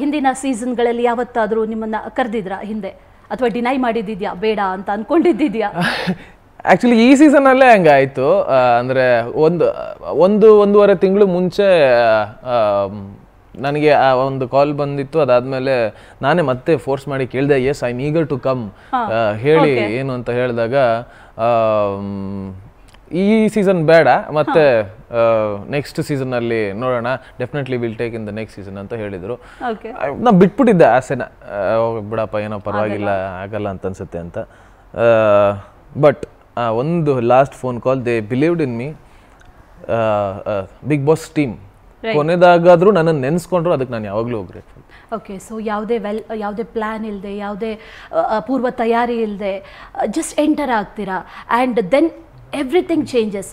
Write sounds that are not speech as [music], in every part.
ಹಿಂದಿನ ಸೀಸನ್ಗಳಲ್ಲಿ ಯಾವತ್ತಾದರೂ ನಿಮ್ಮನ್ನ ಕರೆದಿದ್ರಾ ಹಿಂದೆ ಅಥವಾ ಡಿನೈ ಮಾಡಿದ್ದಿದ್ಯಾ ಬೇಡ ಅಂತ ಅಂದ್ಕೊಂಡಿದ್ದಿದ್ಯಾ ಆ್ಯಕ್ಚುಲಿ [laughs] ಈ ಸೀಸನಲ್ಲೇ ಹಂಗಾಯಿತು ಅಂದರೆ ಒಂದು ಒಂದು ಒಂದೂವರೆ ತಿಂಗಳು ಮುಂಚೆ ನನಗೆ ಆ ಒಂದು ಕಾಲ್ ಬಂದಿತ್ತು ಅದಾದಮೇಲೆ ನಾನೇ ಮತ್ತೆ ಫೋರ್ಸ್ ಮಾಡಿ ಕೇಳಿದೆ yes I am to come ಹೇಳಿ ಏನು ಅಂತ ಹೇಳಿದಾಗ ಈ ಸೀಸನ್ ಬೇಡ ಮತ್ತೆ ನೆಕ್ಸ್ಟ್ ಸೀಸನ್ ಅಲ್ಲಿ ನೋಡೋಣ definitely will take in the next season ಅಂತ ಹೇಳಿದ್ರು ನಾ ಬಿಟ್ಬಿಟ್ಟಿದ್ದೆ ಆಸೆನ ಬಿಡಪ್ಪ ಏನೋ ಪರವಾಗಿಲ್ಲ ಆಗಲ್ಲ ಅಂತ ಅನ್ಸುತ್ತೆ ಅಂತ ಬಟ್ ಒಂದು last phone call they believed in me Bigg Boss team ಕೊನೆದಾಗಾದರೂ ನನ್ನ ನೆನ್ಸ್ಕೊಂಡ್ರು ಅದಕ್ಕೆ ನಾನು ಯಾವಾಗಲೂ ಹೋಗ್ರಿ ಓಕೆ ಸೊ ಯಾವುದೇ ವೆಲ್ ಯಾವುದೇ ಪ್ಲ್ಯಾನ್ ಇಲ್ಲದೆ ಯಾವುದೇ ಪೂರ್ವ ತಯಾರಿ ಇಲ್ಲದೆ ಜಸ್ಟ್ ಎಂಟರ್ ಆಗ್ತೀರಾ and then everything changes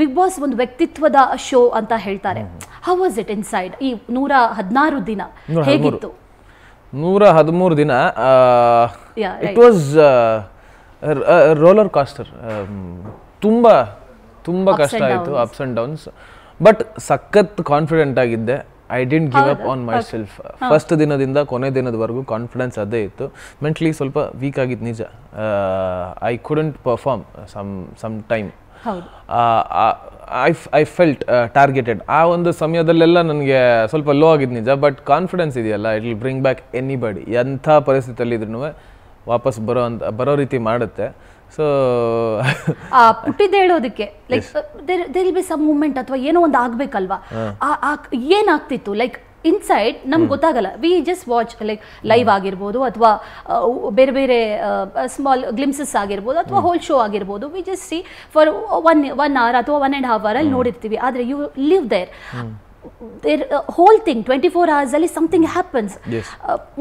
Bigg Boss ಒಂದು ವ್ಯಕ್ತಿತ್ವದ ಶೋ ಅಂತ ಹೇಳ್ತಾರೆ how was it inside ಈ ನೂರ ಹದಿನಾರು ದಿನ ಹೇಗಿತ್ತು ನೂರ ಹದಿಮೂರು ದಿನ ಇಟ್ ವಾಸ್ ರೋಲರ್ ಕಾಸ್ಟರ್ ತುಂಬ ತುಂಬ ಕಷ್ಟ ಆಯಿತು ಅಪ್ಸ್ ಆ್ಯಂಡ್ ಡೌನ್ಸ್ ಬಟ್ ಸಖತ್ ಕಾನ್ಫಿಡೆಂಟ್ ಆಗಿದ್ದೆ I didn't give up on myself first ದಿನದಿಂದ ಕೊನೆ ದಿನದವರೆಗೂ ಕಾನ್ಫಿಡೆನ್ಸ್ ಅದೇ ಇತ್ತು ಮೆಂಟ್ಲಿ ಸ್ವಲ್ಪ ವೀಕ್ ಆಗಿದ್ದು ನಿಜ I couldn't perform some some time I I felt targeted ಆ ಒಂದು ಸಮಯದಲ್ಲೆಲ್ಲ ನನಗೆ ಸ್ವಲ್ಪ ಲೋ ಆಗಿದ್ದು ನಿಜ ಬಟ್ ಕಾನ್ಫಿಡೆನ್ಸ್ ಇದೆಯಲ್ಲ it will bring back anybody ಎಂಥ ಪರಿಸ್ಥಿತಿಯಲ್ಲಿ ಇದ್ರೂ ವಾಪಸ್ ಬರೋ ಅಂತ ಬರೋ ರೀತಿ ಮಾಡುತ್ತೆ ಸೊ ಪುಟ್ಟಿದ್ದು ಹೇಳೋದಕ್ಕೆ like there will be some moment ಅಥವಾ ಏನೋ ಒಂದು ಆಗ್ಬೇಕಲ್ವಾ ಏನಾಗ್ತಿತ್ತು ಲೈಕ್ ಇನ್ಸೈಡ್ ನಮ್ಗೆ ಗೊತ್ತಾಗಲ್ಲ we just watch like live ಆಗಿರ್ಬೋದು ಅಥವಾ ಬೇರೆ ಬೇರೆ ಸ್ಮಾಲ್ ಗ್ಲಿಮ್ಸಸ್ ಆಗಿರ್ಬೋದು ಅಥವಾ ಹೋಲ್ ಶೋ ಆಗಿರ್ಬೋದು we just see for one one hour ಅಥವಾ ಒನ್ ಆ್ಯಂಡ್ ಹಾಫ್ ಅವರಲ್ಲಿ ನೋಡಿರ್ತೀವಿ ಆದರೆ you live there whole thing twenty four ಅವರ್ಸಲ್ಲಿ ಸಮಥಿಂಗ್ ಹ್ಯಾಪನ್ಸ್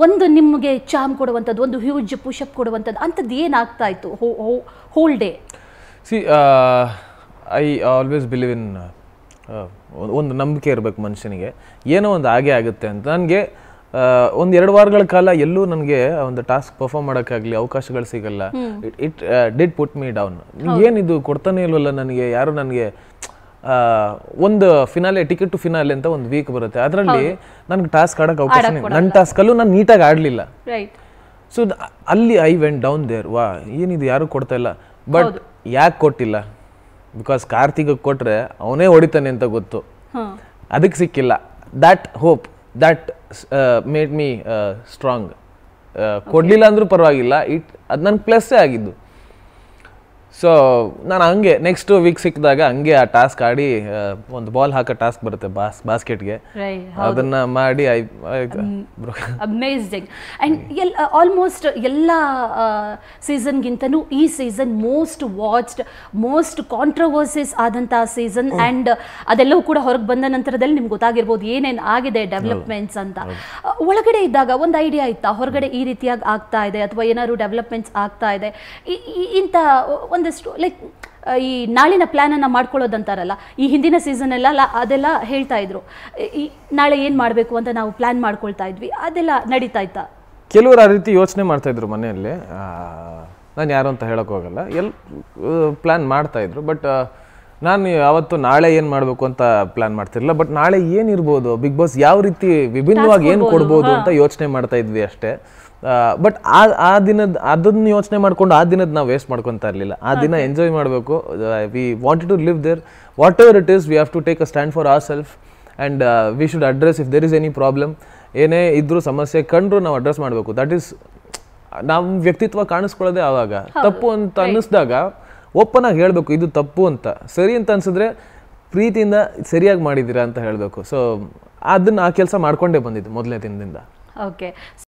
ಒಂದು ನಿಮಗೆ ಚಾಮ್ ಕೊಡುವಂಥದ್ದು ಒಂದು ಹ್ಯೂಜ್ ಪುಷಪ್ ಕೊಡುವಂಥದ್ದು ಅಂಥದ್ದು ಏನಾಗ್ತಾ ಇತ್ತು whole day see I always believe in ಒಂದು ನಂಬಿಕೆ ಇರಬೇಕು ಮನುಷ್ಯನಿಗೆ ಏನೋ ಒಂದು ಹಾಗೆ ಆಗುತ್ತೆ ಅಂತ ನನಗೆ ಒಂದು ಎರಡು ವಾರಗಳ ಕಾಲ ಎಲ್ಲೂ ನನಗೆ ಒಂದು ಟಾಸ್ಕ್ ಪರ್ಫಾರ್ಮ್ ಮಾಡೋಕ್ಕಾಗಲಿ ಅವಕಾಶಗಳು ಸಿಗಲ್ಲ it did put me down ಏನಿದು ಕೊಡ್ತಾನೆ ಇಲ್ವಲ್ಲ ನನಗೆ ಯಾರು ನನಗೆ ಒಂದು ಫಿನಾಲೆ ಟಿಕೆಟ್ ಟು ಫಿನಾಲೆ ಅಂತ ಒಂದು ವೀಕ್ ಬರುತ್ತೆ ಅದರಲ್ಲಿ ನನಗೆ ಟಾಸ್ಕ್ ಆಡೋಕೆ ಅವಕಾಶ ನನ್ನ ಟಾಸ್ಕಲ್ಲೂ ನಾನು ನೀಟಾಗಿ ಆಡಲಿಲ್ಲ ಸೊ ಅಲ್ಲಿ ಐ ವೆಂಟ್ ಡೌನ್ ದೇರ್ ವಾ ಏನಿದು ಯಾರು ಕೊಡ್ತಾ ಇಲ್ಲ ಬಟ್ ಯಾಕೆ ಕೊಟ್ಟಿಲ್ಲ ಬಿಕಾಸ್ ಕಾರ್ತಿಕ್ ಕೊಟ್ರೆ ಅವನೇ ಹೊಡಿತಾನೆ ಅಂತ ಗೊತ್ತು ಅದಕ್ಕೆ ಸಿಕ್ಕಿಲ್ಲ that hope that made me strong ಕೊಡಲಿಲ್ಲ ಅಂದ್ರೂ ಪರವಾಗಿಲ್ಲ ಇಟ್ ಅದು ನನಗೆ ಪ್ಲಸ್ಸೇ ಆಗಿದ್ದು ಸೊ ನಾನು ಹಂಗೆ ನೆಕ್ಸ್ಟ್ ವೀಕ್ ಸಿಕ್ಕಿದಾಗ ಹಂಗೆ ಆ ಟಾಸ್ಕ್ ಆಡಿ ಒಂದು ಬಾಲ್ ಹಾಕೋ ಟಾಸ್ಕ್ ಬರುತ್ತೆ ಬಾಸ್ ಬಾಸ್ಕೆಟ್ಗೆ ಅದನ್ನ ಮಾಡಿ ಐ ಅಂಡ್ ಎಲ್ ಆಲ್ಮೋಸ್ಟ್ ಎಲ್ಲ ಸೀಸನ್ಗಿಂತನೂ ಈ season most watched most controversies ಆದಂತಹ ಸೀಸನ್ ಅಂಡ್ ಅದೆಲ್ಲವೂ ಕೂಡ ಹೊರಗೆ ಬಂದ ನಂತರದಲ್ಲಿ ನಿಮ್ಗೆ ಗೊತ್ತಾಗಿರ್ಬೋದು ಏನೇನು ಆಗಿದೆ ಡೆವಲಪ್ಮೆಂಟ್ಸ್ ಅಂತ ಒಳಗಡೆ ಇದ್ದಾಗ ಒಂದು ಐಡಿಯಾ ಇತ್ತಾ ಹೊರಗಡೆ ಈ ರೀತಿಯಾಗಿ ಆಗ್ತಾ ಇದೆ ಅಥವಾ ಏನಾದ್ರು ಡೆವಲಪ್ಮೆಂಟ್ಸ್ ಆಗ್ತಾ ಇದೆ ಇಂಥ ಒಂದಷ್ಟು ಲೈಕ್ ಈ ನಾಳಿನ ಪ್ಲ್ಯಾನನ್ನು ಮಾಡ್ಕೊಳ್ಳೋದಂತಾರಲ್ಲ ಈ ಹಿಂದಿನ ಸೀಸನ್ ಎಲ್ಲ ಅದೆಲ್ಲ ಹೇಳ್ತಾ ಇದ್ರು ಈ ನಾಳೆ ಏನು ಮಾಡಬೇಕು ಅಂತ ನಾವು ಪ್ಲಾನ್ ಮಾಡ್ಕೊಳ್ತಾ ಇದ್ವಿ ಅದೆಲ್ಲ ನಡೀತಾ ಇತ್ತ ಕೆಲವರು ಆ ರೀತಿ ಯೋಚನೆ ಮಾಡ್ತಾ ಇದ್ರು ಮನೆಯಲ್ಲಿ ನಾನು ಯಾರು ಅಂತ ಹೋಗಲ್ಲ ಎಲ್ ಮಾಡ್ತಾ ಇದ್ರು ಬಟ್ ನಾನು ಯಾವತ್ತು ನಾಳೆ ಏನು ಮಾಡಬೇಕು ಅಂತ ಪ್ಲಾನ್ ಮಾಡ್ತಿರಲಿಲ್ಲ ಬಟ್ ನಾಳೆ ಏನಿರ್ಬೋದು ಬಿಗ್ ಬಾಸ್ ಯಾವ ರೀತಿ ವಿಭಿನ್ನವಾಗಿ ಏನು ಕೊಡ್ಬೋದು ಅಂತ ಯೋಚನೆ ಮಾಡ್ತಾ ಇದ್ವಿ ಅಷ್ಟೇ ಬಟ್ ಆ ಆ ದಿನದ ಅದನ್ನ ಯೋಚನೆ ಮಾಡ್ಕೊಂಡು ಆ ದಿನದ ನಾವು ವೇಸ್ಟ್ ಮಾಡ್ಕೊತಾ ಇರಲಿಲ್ಲ ಆ ದಿನ ಎಂಜಾಯ್ ಮಾಡಬೇಕು we want to live there whatever it is we have to take a stand for ourself and we should address if there is any problem ಏನೇ ಇದ್ರೂ ಸಮಸ್ಯೆ ಕಂಡ್ರು ನಾವು ಅಡ್ರೆಸ್ ಮಾಡಬೇಕು ದಟ್ ಈಸ್ ನಮ್ಮ ವ್ಯಕ್ತಿತ್ವ ಕಾಣಿಸ್ಕೊಳ್ಳೋದೇ ಆವಾಗ ತಪ್ಪು ಅಂತ ಅನ್ನಿಸಿದಾಗ ಆಗಿ ಹೇಳಬೇಕು ಇದು ತಪ್ಪು ಅಂತ ಸರಿ ಅಂತ ಅನಿಸಿದ್ರೆ ಪ್ರೀತಿಯಿಂದ ಸರಿಯಾಗಿ ಮಾಡಿದ್ದೀರಾ ಅಂತ ಹೇಳಬೇಕು ಸೊ ಅದನ್ನು ಆ ಕೆಲಸ ಮಾಡಿಕೊಂಡೇ ಬಂದಿದ್ದು ಮೊದಲನೇ ದಿನದಿಂದ ಓಕೆ